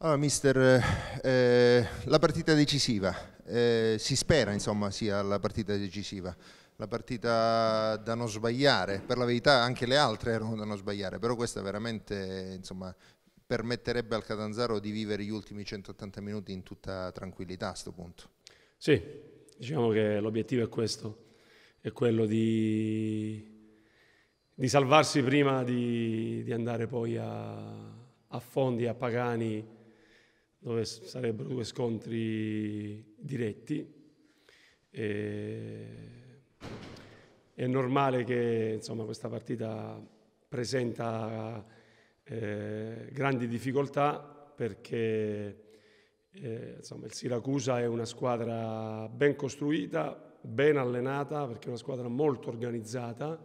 Allora, mister, eh, eh, la partita decisiva, eh, si spera insomma sia la partita decisiva, la partita da non sbagliare, per la verità anche le altre erano da non sbagliare, però questa veramente insomma, permetterebbe al Catanzaro di vivere gli ultimi 180 minuti in tutta tranquillità a questo punto. Sì, diciamo che l'obiettivo è questo, è quello di, di salvarsi prima di, di andare poi a, a Fondi, a Pagani, dove sarebbero due scontri diretti. E... È normale che insomma, questa partita presenta eh, grandi difficoltà perché eh, insomma, il Siracusa è una squadra ben costruita, ben allenata, perché è una squadra molto organizzata,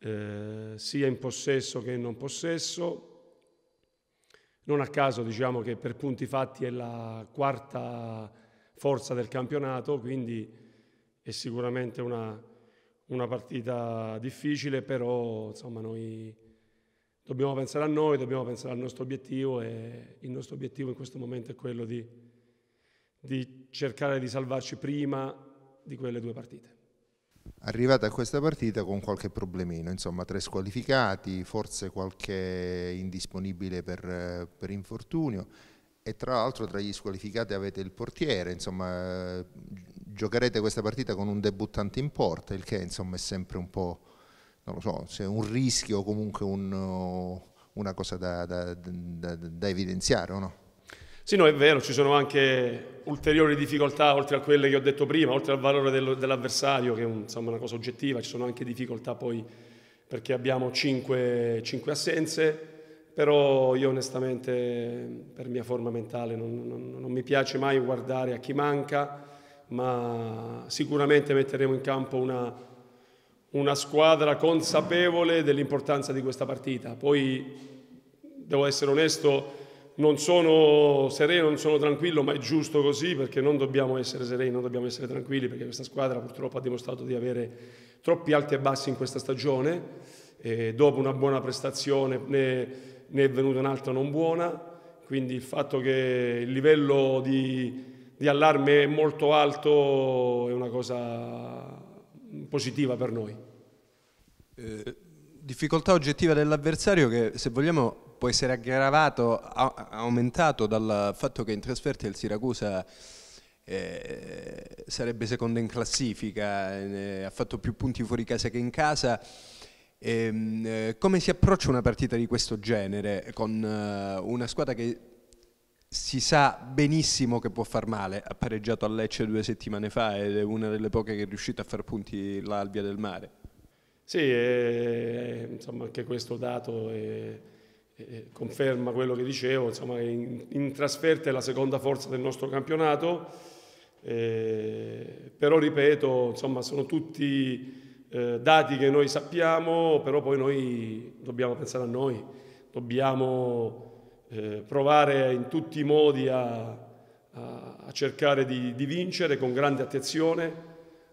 eh, sia in possesso che in non possesso non a caso diciamo che per punti fatti è la quarta forza del campionato, quindi è sicuramente una, una partita difficile, però insomma noi dobbiamo pensare a noi, dobbiamo pensare al nostro obiettivo e il nostro obiettivo in questo momento è quello di, di cercare di salvarci prima di quelle due partite arrivata a questa partita con qualche problemino, insomma tre squalificati, forse qualche indisponibile per, per infortunio e tra l'altro tra gli squalificati avete il portiere, insomma giocherete questa partita con un debuttante in porta, il che insomma è sempre un po', non lo so, se un rischio o comunque un, una cosa da, da, da, da evidenziare o no? Sì, no, è vero, ci sono anche ulteriori difficoltà, oltre a quelle che ho detto prima, oltre al valore dell'avversario, che è un, insomma, una cosa oggettiva, ci sono anche difficoltà poi perché abbiamo 5, 5 assenze, però io onestamente per mia forma mentale non, non, non mi piace mai guardare a chi manca, ma sicuramente metteremo in campo una, una squadra consapevole dell'importanza di questa partita. Poi devo essere onesto non sono sereno, non sono tranquillo, ma è giusto così perché non dobbiamo essere sereni, non dobbiamo essere tranquilli perché questa squadra purtroppo ha dimostrato di avere troppi alti e bassi in questa stagione. E dopo una buona prestazione ne, ne è venuta un'altra non buona, quindi il fatto che il livello di, di allarme è molto alto è una cosa positiva per noi. Eh difficoltà oggettiva dell'avversario che se vogliamo può essere aggravato, aumentato dal fatto che in trasferta il Siracusa eh, sarebbe secondo in classifica, eh, ha fatto più punti fuori casa che in casa. E, ehm, eh, come si approccia una partita di questo genere con eh, una squadra che si sa benissimo che può far male, ha pareggiato a Lecce due settimane fa ed è una delle poche che è riuscita a far punti l'Albia del Mare? Sì, eh, insomma anche questo dato eh, eh, conferma quello che dicevo, insomma in, in, trasferta è la seconda forza del nostro campionato, però ripeto, insomma sono tutti eh, dati che noi sappiamo, però poi noi dobbiamo pensare a noi, dobbiamo eh, provare in tutti i modi a, a, a cercare di, di vincere con grande attenzione,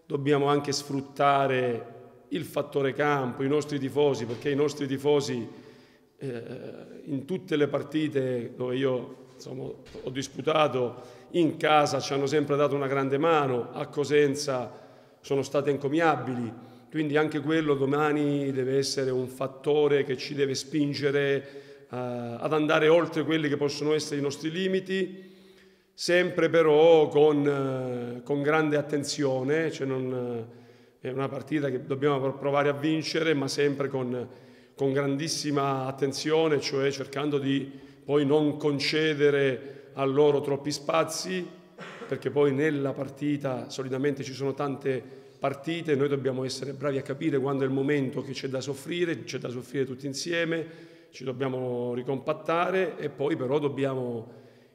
dobbiamo anche sfruttare il fattore campo, i nostri tifosi, perché i nostri tifosi eh, in tutte le partite dove io insomma, ho disputato in casa ci hanno sempre dato una grande mano, a Cosenza sono state encomiabili, quindi anche quello domani deve essere un fattore che ci deve spingere eh, ad andare oltre quelli che possono essere i nostri limiti, sempre però con, eh, con grande attenzione, cioè non, è una partita che dobbiamo provare a vincere, ma sempre con, con grandissima attenzione, cioè cercando di poi non concedere a loro troppi spazi, perché poi nella partita solitamente ci sono tante partite, noi dobbiamo essere bravi a capire quando è il momento che c'è da soffrire, c'è da soffrire tutti insieme, ci dobbiamo ricompattare e poi però dobbiamo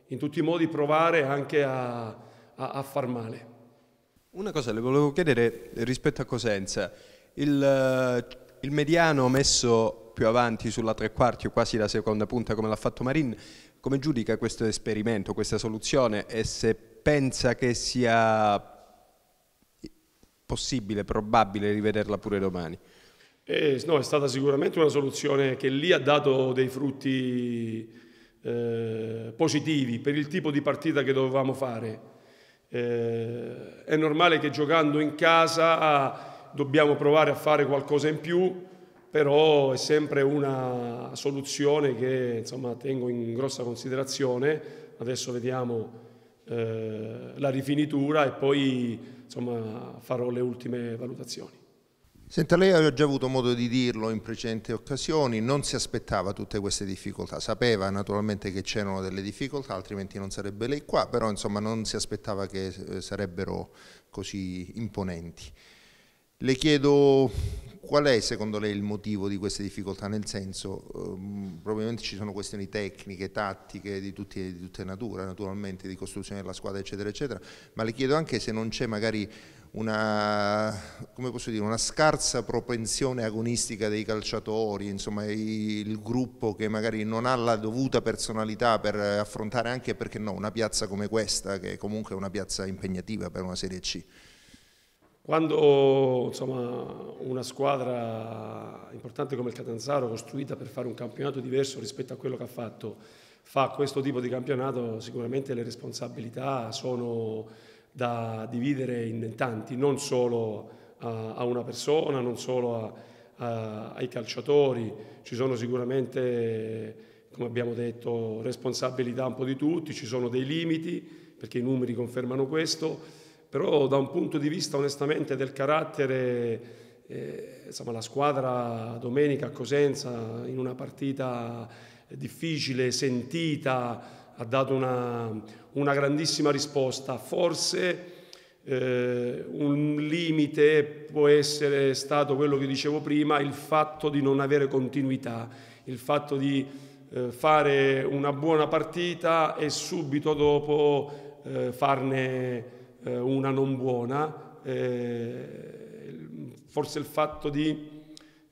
in tutti i modi provare anche a, a, a far male. Una cosa le volevo chiedere rispetto a Cosenza, il, eh, il mediano messo più avanti sulla tre quarti o quasi la seconda punta come l'ha fatto Marin, come giudica questo esperimento, questa soluzione e se pensa che sia possibile, probabile rivederla pure domani? Eh, no, è stata sicuramente una soluzione che lì ha dato dei frutti eh, positivi per il tipo di partita che dovevamo fare. Eh, è normale che giocando in casa ah, dobbiamo provare a fare qualcosa in più, però è sempre una soluzione che insomma, tengo in grossa considerazione. Adesso vediamo eh, la rifinitura e poi insomma, farò le ultime valutazioni. Senta, lei aveva già avuto modo di dirlo in precedenti occasioni, non si aspettava tutte queste difficoltà, sapeva naturalmente che c'erano delle difficoltà, altrimenti non sarebbe lei qua, però insomma non si aspettava che eh, sarebbero così imponenti. Le chiedo qual è secondo lei il motivo di queste difficoltà, nel senso ehm, probabilmente ci sono questioni tecniche, tattiche di, tutti, di tutte natura, naturalmente di costruzione della squadra eccetera eccetera, ma le chiedo anche se non c'è magari una, dire, una, scarsa propensione agonistica dei calciatori, insomma il gruppo che magari non ha la dovuta personalità per affrontare anche, perché no, una piazza come questa che è comunque è una piazza impegnativa per una Serie C. Quando insomma, una squadra importante come il Catanzaro, costruita per fare un campionato diverso rispetto a quello che ha fatto, fa questo tipo di campionato, sicuramente le responsabilità sono da dividere in tanti, non solo a, a una persona, non solo a, a, ai calciatori, ci sono sicuramente, come abbiamo detto, responsabilità un po' di tutti, ci sono dei limiti, perché i numeri confermano questo però da un punto di vista onestamente del carattere, eh, insomma, la squadra domenica a Cosenza in una partita difficile, sentita, ha dato una, una grandissima risposta. Forse eh, un limite può essere stato quello che dicevo prima, il fatto di non avere continuità, il fatto di eh, fare una buona partita e subito dopo eh, farne eh, una non buona, eh, forse il fatto di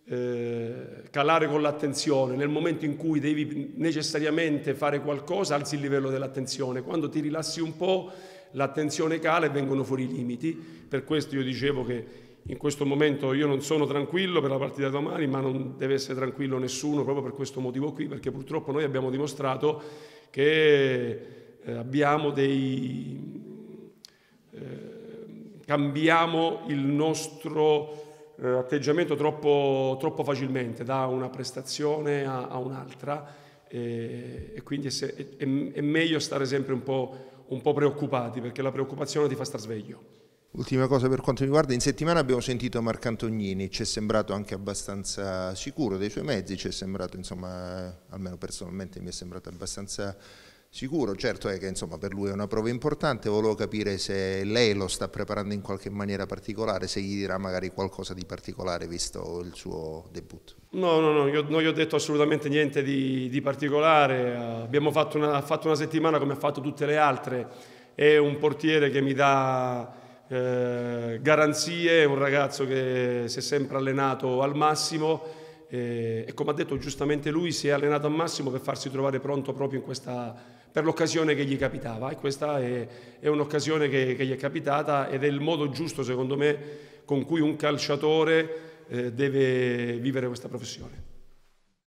eh, calare con l'attenzione, nel momento in cui devi necessariamente fare qualcosa alzi il livello dell'attenzione, quando ti rilassi un po' l'attenzione cala e vengono fuori i limiti, per questo io dicevo che in questo momento io non sono tranquillo per la partita domani, ma non deve essere tranquillo nessuno proprio per questo motivo qui, perché purtroppo noi abbiamo dimostrato che eh, abbiamo dei, cambiamo il nostro eh, atteggiamento troppo, troppo, facilmente da una prestazione a, a un'altra e, e, quindi è, è, è, meglio stare sempre un po', un po' preoccupati perché la preoccupazione ti fa star sveglio. Ultima cosa per quanto mi riguarda, in settimana abbiamo sentito Marcantognini, ci è sembrato anche abbastanza sicuro dei suoi mezzi, ci è sembrato, insomma, almeno personalmente mi è sembrato abbastanza Sicuro, certo è che insomma, per lui è una prova importante, volevo capire se lei lo sta preparando in qualche maniera particolare, se gli dirà magari qualcosa di particolare visto il suo debutto. No, no, no, io non gli ho detto assolutamente niente di, di particolare, abbiamo fatto una, fatto una, settimana come ha fatto tutte le altre, è un portiere che mi dà eh, garanzie, è un ragazzo che si è sempre allenato al massimo. Eh, e come ha detto giustamente lui si è allenato al massimo per farsi trovare pronto proprio in questa, per l'occasione che gli capitava e questa è, è un'occasione che, che, gli è capitata ed è il modo giusto secondo me con cui un calciatore eh, deve vivere questa professione.